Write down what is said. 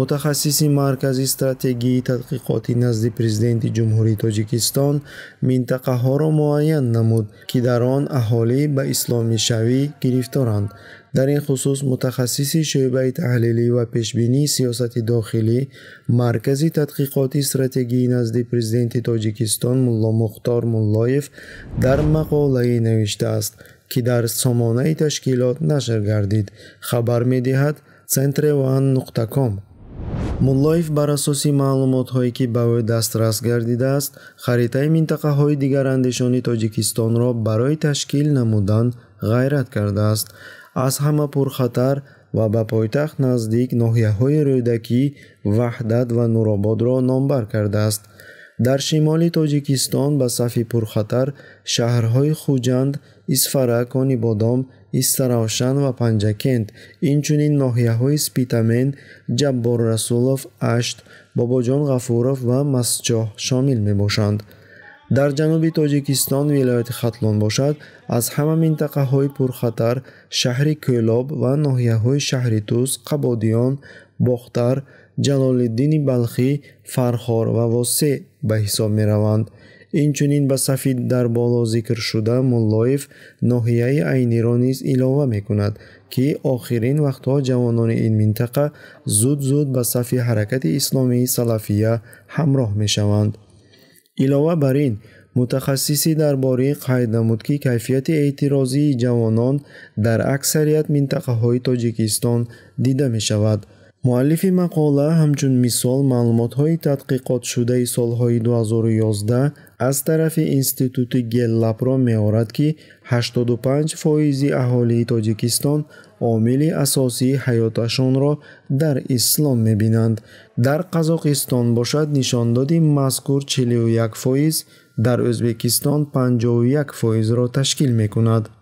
мутахассиси маркази стратегии тадқиқоти назди президенти ҷумҳурии тоҷикистон минтақаҳоро муайян намуд ки дар он аҳолӣ ба исломишавӣ гирифторанд дар ин хусус мутахассиси шӯъбаи таҳлилӣ ва пешбинии сиёсати дохилӣ маркази тадқиқоти стратегии назди президенти тоҷикистон мулломухтор муллоев дар мақолае навиштааст ки дар сомонаи ташкилот нашр гардид хабар медиҳад центреван нуктаком муллоев бар асоси маълумотҳое ки ба ӯ дастрас гардидааст харитаи минтақаҳои дигарандешони тоҷикистонро барои ташкил намудан ғайрат кардааст аз ҳама пурхатар ва ба пойтахт наздик ноҳияҳои рӯдакӣ ваҳдат ва нурободро номбар кардааст дар шимоли тоҷикистон ба сафи пурхатар шаҳрҳои хуҷанд исфаракони бодом истаравшан ва панҷакент инчунин ноҳияҳои спитамен ҷаббор-расулов ашт бобоҷон ғафуров ва масҷоҳ шомил мебошанд дар ҷануби тоҷикистон вилояти хатлон бошад аз ҳама минтақаҳои пурхатар шаҳри кӯлоб ва ноҳияҳои шаҳри туз қабодиён бохтар ҷалолиддини балхӣ фархор ва восеъ ба ҳисоб мераванд инчунин ба сафи дар боло зикршуда муллоев ноҳияи айниро низ илова мекунад ки охирин вақтҳо ҷавонони ин минтақа зуд зуд ба сафи ҳаракати исломии салафия ҳамроҳ мешаванд илова бар ин мутахассисӣ дар бории қайд намуд ки кайфияти эътирозии ҷавонон дар аксарият минтақаҳои тоҷикистон дида мешавад муаллифи мақола ҳамчун мисол маълумотҳои тадқиқотшудаи солҳои 2011 аз тарафи институти геллапро меорад ки 85 фоизи аҳолии тоҷикистон омили асосии ҳаёташонро дар ислом мебинанд дар қазоқистон бошад нишондоди мазкур 41 фоиз дар ӯзбекистон 51 фоизро ташкил мекунад